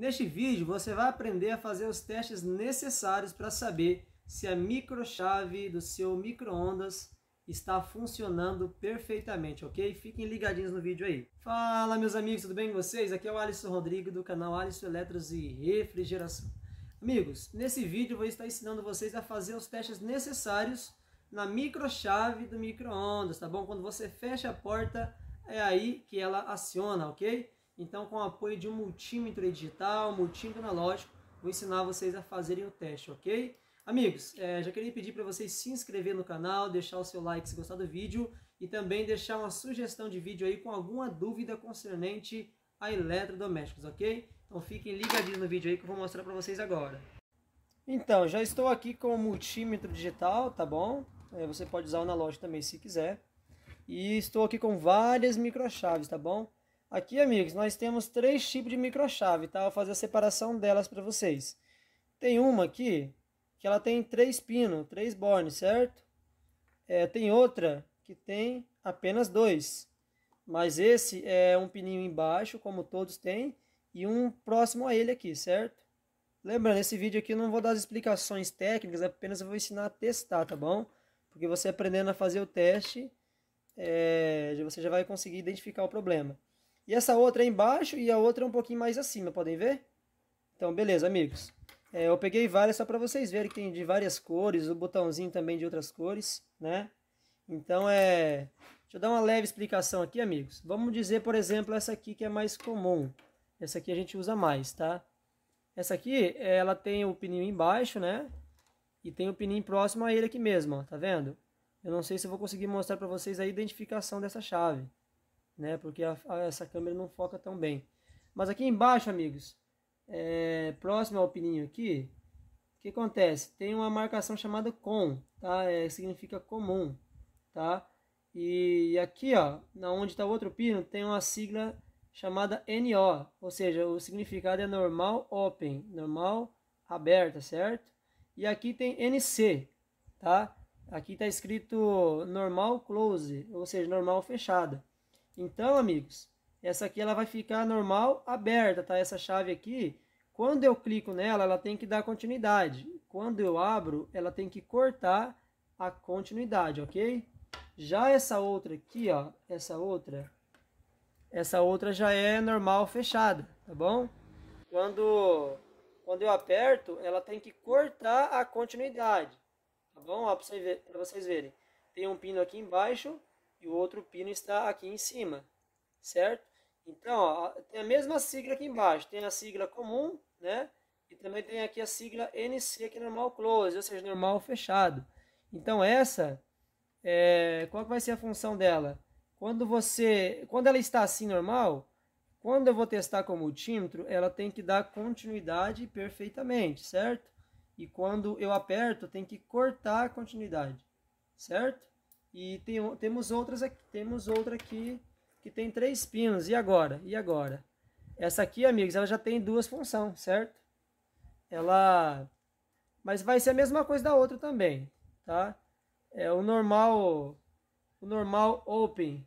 Neste vídeo você vai aprender a fazer os testes necessários para saber se a microchave do seu microondas está funcionando perfeitamente, ok? Fiquem ligadinhos no vídeo aí. Fala meus amigos, tudo bem com vocês? Aqui é o Alisson Rodrigo do canal Alisson Eletros e Refrigeração. Amigos, nesse vídeo eu vou estar ensinando vocês a fazer os testes necessários na microchave do microondas, tá bom? Quando você fecha a porta, é aí que ela aciona, ok? Então, com o apoio de um multímetro digital, multímetro analógico, vou ensinar vocês a fazerem o teste, ok? Amigos, é, já queria pedir para vocês se inscrever no canal, deixar o seu like se gostar do vídeo e também deixar uma sugestão de vídeo aí com alguma dúvida concernente a eletrodomésticos, ok? Então fiquem ligadinhos no vídeo aí que eu vou mostrar para vocês agora. Então, já estou aqui com o multímetro digital, tá bom? É, você pode usar o analógico também se quiser. E estou aqui com várias microchaves, tá bom? Aqui, amigos, nós temos três tipos de microchave, tá? Vou fazer a separação delas para vocês. Tem uma aqui, que ela tem três pinos, três bornes, certo? É, tem outra que tem apenas dois. Mas esse é um pininho embaixo, como todos têm, e um próximo a ele aqui, certo? Lembrando, esse vídeo aqui eu não vou dar as explicações técnicas, apenas vou ensinar a testar, tá bom? Porque você aprendendo a fazer o teste, é, você já vai conseguir identificar o problema. E essa outra é embaixo e a outra é um pouquinho mais acima, podem ver? Então, beleza, amigos. É, eu peguei várias só para vocês verem que tem de várias cores, o botãozinho também de outras cores, né? Então, é... Deixa eu dar uma leve explicação aqui, amigos. Vamos dizer, por exemplo, essa aqui que é mais comum. Essa aqui a gente usa mais, tá? Essa aqui, ela tem o pininho embaixo, né? E tem o pininho próximo a ele aqui mesmo, ó, tá vendo? Eu não sei se vou conseguir mostrar para vocês a identificação dessa chave né? Porque a, a, essa câmera não foca tão bem. Mas aqui embaixo, amigos, é, próximo ao pininho aqui, o que acontece? Tem uma marcação chamada com, tá? É, significa comum, tá? E, e aqui, ó, na onde está o outro pino, tem uma sigla chamada NO, ou seja, o significado é normal open, normal aberta, certo? E aqui tem NC, tá? Aqui está escrito normal close, ou seja, normal fechada. Então, amigos, essa aqui ela vai ficar normal aberta, tá? Essa chave aqui, quando eu clico nela, ela tem que dar continuidade. Quando eu abro, ela tem que cortar a continuidade, ok? Já essa outra aqui, ó, essa outra, essa outra já é normal fechada, tá bom? Quando, quando eu aperto, ela tem que cortar a continuidade, tá bom? Ó, pra, vocês verem, tem um pino aqui embaixo e o outro pino está aqui em cima, certo? Então, ó, tem a mesma sigla aqui embaixo, tem a sigla comum, né? E também tem aqui a sigla NC, que é normal close, ou seja, normal fechado. Então, essa, é, qual que vai ser a função dela? Quando, você, quando ela está assim normal, quando eu vou testar com o multímetro, ela tem que dar continuidade perfeitamente, certo? E quando eu aperto, tem que cortar a continuidade, certo? E tem, temos, outras aqui, temos outra aqui que tem três pinos. E agora? E agora? Essa aqui, amigos, ela já tem duas funções, certo? Ela... Mas vai ser a mesma coisa da outra também, tá? É o normal... O normal open,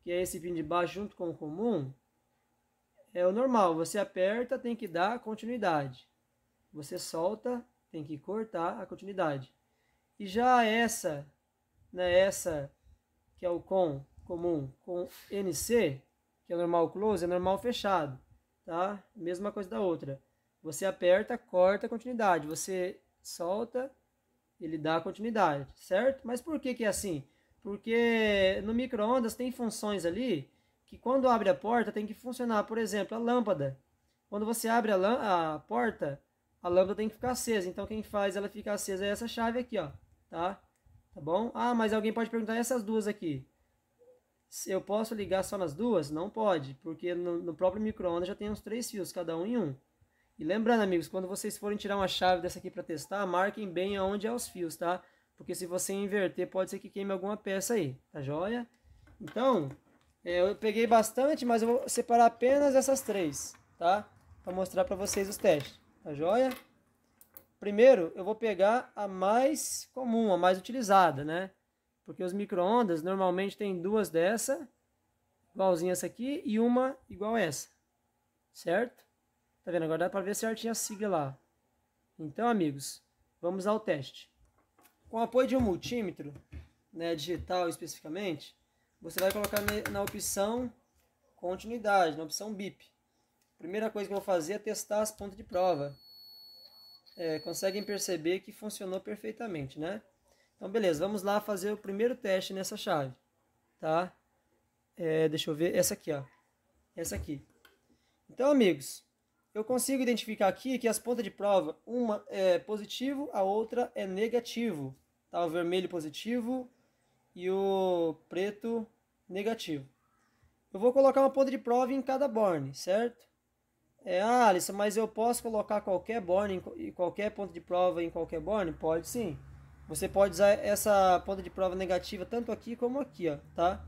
que é esse pino de baixo junto com o comum, é o normal. Você aperta, tem que dar continuidade. Você solta, tem que cortar a continuidade. E já essa né, essa que é o com comum com NC, que é normal close, é normal fechado, tá? Mesma coisa da outra. Você aperta, corta a continuidade, você solta, ele dá continuidade, certo? Mas por que que é assim? Porque no micro-ondas tem funções ali que quando abre a porta tem que funcionar, por exemplo, a lâmpada. Quando você abre a, a porta, a lâmpada tem que ficar acesa. Então quem faz ela ficar acesa é essa chave aqui, ó, tá? Tá bom? Ah, mas alguém pode perguntar essas duas aqui. Eu posso ligar só nas duas? Não pode, porque no, no próprio micro-ondas já tem uns três fios, cada um em um. E lembrando, amigos, quando vocês forem tirar uma chave dessa aqui para testar, marquem bem aonde é os fios, tá? Porque se você inverter, pode ser que queime alguma peça aí, tá joia? Então, é, eu peguei bastante, mas eu vou separar apenas essas três, tá? Para mostrar para vocês os testes, tá joia? Primeiro, eu vou pegar a mais comum, a mais utilizada, né? Porque os micro-ondas normalmente tem duas dessa, igualzinha essa aqui, e uma igual essa, certo? Tá vendo? Agora dá para ver certinho a sigla lá. Então, amigos, vamos ao teste. Com o apoio de um multímetro, né, digital especificamente, você vai colocar na opção continuidade, na opção BIP. Primeira coisa que eu vou fazer é testar as pontas de prova é, conseguem perceber que funcionou perfeitamente, né? Então, beleza, vamos lá fazer o primeiro teste nessa chave, tá? É, deixa eu ver, essa aqui, ó. Essa aqui. Então, amigos, eu consigo identificar aqui que as pontas de prova, uma é positivo, a outra é negativo. Tá? O vermelho positivo e o preto negativo. Eu vou colocar uma ponta de prova em cada borne, certo? É, ah, Alisson, mas eu posso colocar qualquer borne e qualquer ponto de prova em qualquer borne? Pode sim. Você pode usar essa ponta de prova negativa tanto aqui como aqui, ó, tá?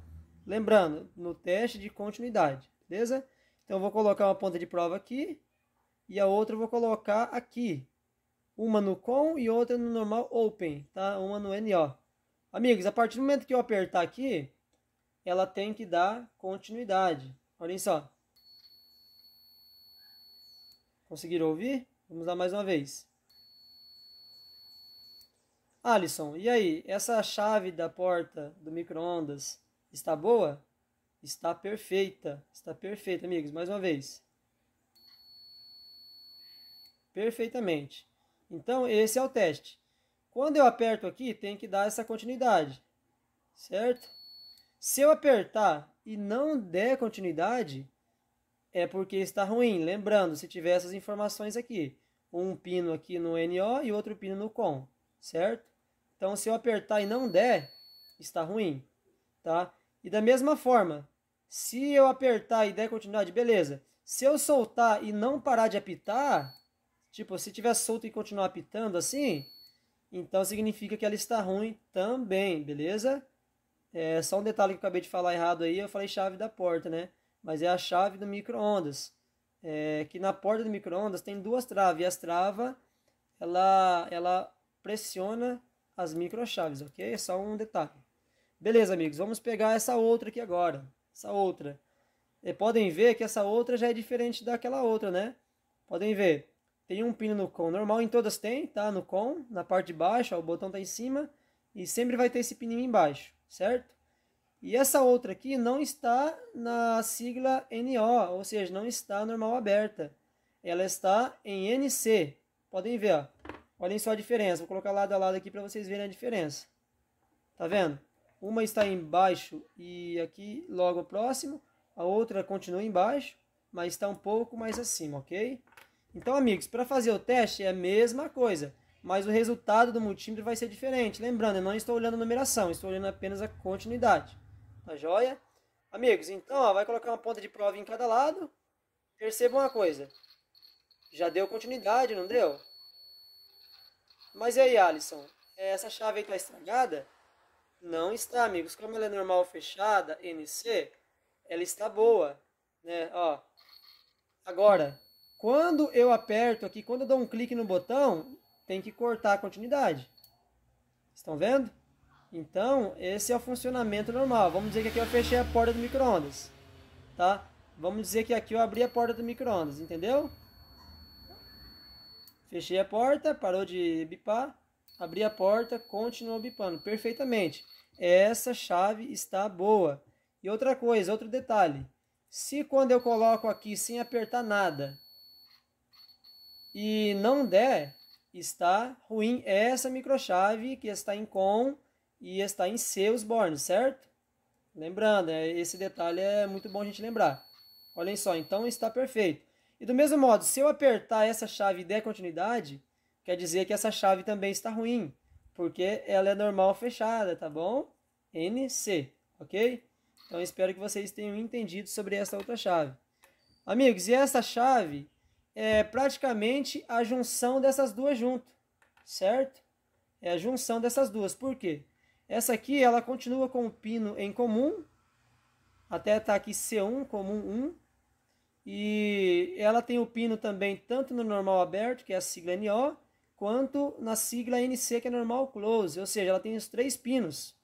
Lembrando, no teste de continuidade, beleza? Então eu vou colocar uma ponta de prova aqui e a outra eu vou colocar aqui. Uma no com e outra no normal open, tá? Uma no NO. Amigos, a partir do momento que eu apertar aqui, ela tem que dar continuidade. Olhem só. Conseguiram ouvir? Vamos lá mais uma vez. Alisson, e aí? Essa chave da porta do micro-ondas está boa? Está perfeita. Está perfeita, amigos. Mais uma vez. Perfeitamente. Então, esse é o teste. Quando eu aperto aqui, tem que dar essa continuidade. Certo? Se eu apertar e não der continuidade, é porque está ruim. Lembrando, se tiver essas informações aqui, um pino aqui no NO e outro pino no COM, certo? Então, se eu apertar e não der, está ruim, tá? E da mesma forma, se eu apertar e der continuidade, beleza. Se eu soltar e não parar de apitar, tipo, se tiver solto e continuar apitando assim, então significa que ela está ruim também, beleza? É só um detalhe que eu acabei de falar errado aí, eu falei chave da porta, né? mas é a chave do micro-ondas. É, que na porta do micro-ondas tem duas travas, e as travas ela, ela pressiona as microchaves, ok? É só um detalhe. Beleza, amigos, vamos pegar essa outra aqui agora. Essa outra. E é, podem ver que essa outra já é diferente daquela outra, né? Podem ver. Tem um pino no com normal, em todas tem, tá? No com, na parte de baixo, ó, o botão tá em cima. E sempre vai ter esse pininho embaixo, certo? E essa outra aqui não está na sigla NO, ou seja, não está normal aberta. Ela está em NC. Podem ver, ó. olhem só a diferença. Vou colocar lado a lado aqui para vocês verem a diferença. Tá vendo? Uma está embaixo e aqui logo próximo. A outra continua embaixo, mas está um pouco mais acima, ok? Então, amigos, para fazer o teste é a mesma coisa, mas o resultado do multímetro vai ser diferente. Lembrando, eu não estou olhando a numeração, estou olhando apenas a continuidade. Tá joia? Amigos, então, ó, vai colocar uma ponta de prova em cada lado. Perceba uma coisa. Já deu continuidade, não deu? Mas e aí, Alisson? É, essa chave aí tá estragada? Não está, amigos. Como ela é normal fechada, NC, ela está boa. Né? Ó. Agora, quando eu aperto aqui, quando eu dou um clique no botão, tem que cortar a continuidade. Estão vendo? Então, esse é o funcionamento normal. Vamos dizer que aqui eu fechei a porta do micro-ondas, tá? Vamos dizer que aqui eu abri a porta do micro-ondas, entendeu? Fechei a porta, parou de bipar, abri a porta, continuou bipando perfeitamente. Essa chave está boa. E outra coisa, outro detalhe. Se quando eu coloco aqui sem apertar nada e não der, está ruim essa microchave que está em com e está em seus bornes, certo? Lembrando, é, esse detalhe é muito bom a gente lembrar. Olhem só, então está perfeito. E do mesmo modo, se eu apertar essa chave e der continuidade, quer dizer que essa chave também está ruim, porque ela é normal fechada, tá bom? NC, ok? Então espero que vocês tenham entendido sobre essa outra chave. Amigos, e essa chave é praticamente a junção dessas duas junto, certo? É a junção dessas duas. Por quê? Essa aqui ela continua com o pino em comum, até está aqui C1, comum 1. E ela tem o pino também tanto no normal aberto, que é a sigla NO, quanto na sigla NC, que é normal close. Ou seja, ela tem os três pinos.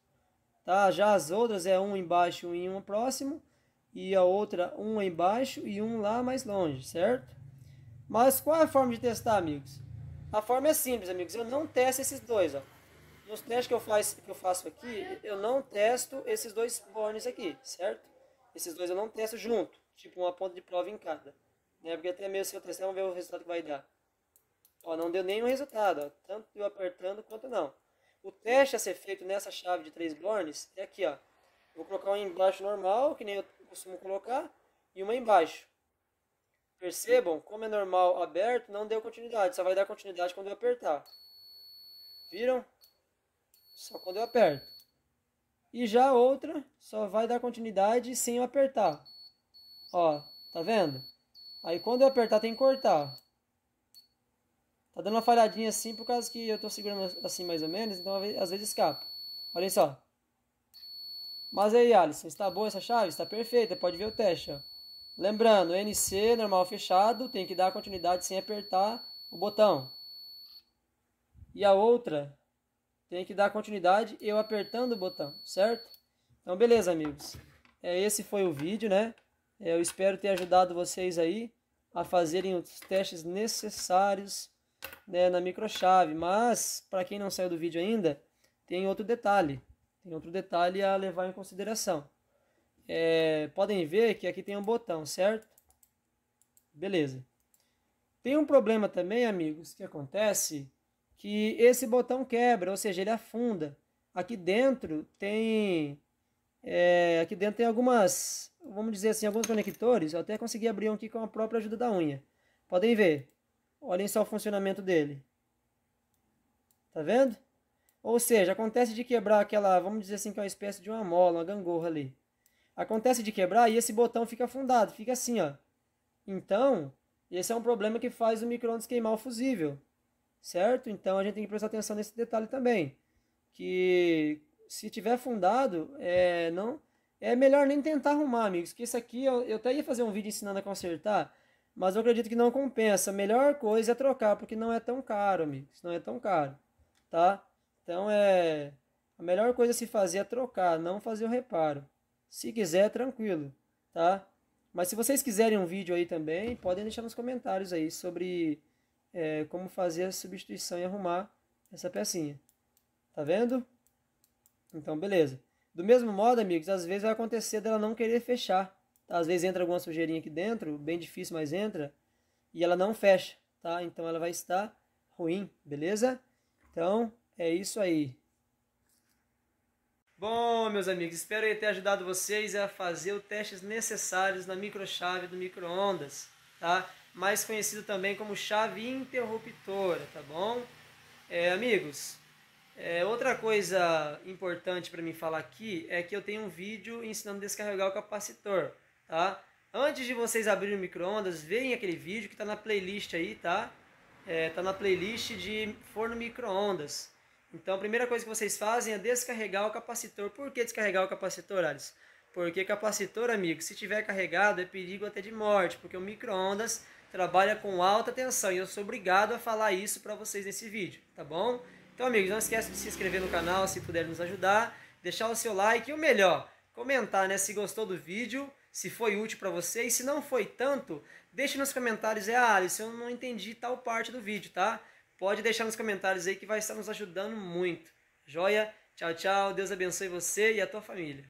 Tá? Já as outras é um embaixo um e um próximo, e a outra um embaixo e um lá mais longe, certo? Mas qual é a forma de testar, amigos? A forma é simples, amigos. Eu não testo esses dois, ó. Nos testes que eu, faço, que eu faço aqui, eu não testo esses dois bornes aqui, certo? Esses dois eu não testo junto, tipo uma ponta de prova em cada. Né? Porque até mesmo se eu testar, vamos ver o resultado que vai dar. Ó, não deu nenhum resultado, ó, tanto eu apertando quanto não. O teste a ser feito nessa chave de três bornes é aqui, ó. Vou colocar um embaixo normal, que nem eu costumo colocar, e uma embaixo. Percebam, como é normal aberto, não deu continuidade. Só vai dar continuidade quando eu apertar. Viram? só quando eu aperto. E já a outra só vai dar continuidade sem eu apertar. Ó, tá vendo? Aí quando eu apertar tem que cortar. Tá dando uma falhadinha assim por causa que eu tô segurando assim mais ou menos, então às vezes escapa. Olha só. Mas aí, Alisson, está boa essa chave? Está perfeita, pode ver o teste. Ó. Lembrando, NC normal fechado, tem que dar continuidade sem apertar o botão. E a outra tem que dar continuidade eu apertando o botão, certo? Então, beleza, amigos. É, esse foi o vídeo, né? É, eu espero ter ajudado vocês aí a fazerem os testes necessários né, na microchave. Mas, para quem não saiu do vídeo ainda, tem outro detalhe. Tem outro detalhe a levar em consideração. É, podem ver que aqui tem um botão, certo? Beleza. Tem um problema também, amigos, que acontece que esse botão quebra, ou seja, ele afunda. Aqui dentro tem é, aqui dentro tem algumas, vamos dizer assim, alguns conectores. Eu até consegui abrir um aqui com a própria ajuda da unha. Podem ver. Olhem só o funcionamento dele. Tá vendo? Ou seja, acontece de quebrar aquela, vamos dizer assim, que é uma espécie de uma mola, uma gangorra ali. Acontece de quebrar e esse botão fica afundado, fica assim, ó. Então, esse é um problema que faz o micro-ondas queimar o fusível certo? Então a gente tem que prestar atenção nesse detalhe também, que se tiver fundado, é, não é melhor nem tentar arrumar, amigos, que isso aqui eu, eu até ia fazer um vídeo ensinando a consertar, mas eu acredito que não compensa. A melhor coisa é trocar, porque não é tão caro, amigos, não é tão caro, tá? Então é a melhor coisa a se fazer é trocar, não fazer o reparo. Se quiser, tranquilo, tá? Mas se vocês quiserem um vídeo aí também, podem deixar nos comentários aí sobre é, como fazer a substituição e arrumar essa pecinha. Tá vendo? Então, beleza. Do mesmo modo, amigos, às vezes vai acontecer dela não querer fechar. Tá? Às vezes entra alguma sujeirinha aqui dentro, bem difícil, mas entra, e ela não fecha, tá? Então ela vai estar ruim, beleza? Então, é isso aí. Bom, meus amigos, espero ter ajudado vocês a fazer os testes necessários na microchave do microondas, tá? mais conhecido também como chave interruptora, tá bom? É, amigos, é, outra coisa importante para mim falar aqui é que eu tenho um vídeo ensinando a descarregar o capacitor, tá? Antes de vocês abrirem o micro-ondas, veem aquele vídeo que está na playlist aí, tá? É, tá na playlist de forno micro-ondas. Então, a primeira coisa que vocês fazem é descarregar o capacitor. Por que descarregar o capacitor, Alice? Porque capacitor, amigo, se tiver carregado, é perigo até de morte, porque o micro-ondas trabalha com alta tensão e eu sou obrigado a falar isso para vocês nesse vídeo, tá bom? Então, amigos, não esqueça de se inscrever no canal se puder nos ajudar, deixar o seu like e o melhor, comentar né, se gostou do vídeo, se foi útil para você e se não foi tanto, deixe nos comentários, é, ah, eu não entendi tal parte do vídeo, tá? Pode deixar nos comentários aí que vai estar nos ajudando muito. Joia? Tchau, tchau. Deus abençoe você e a tua família.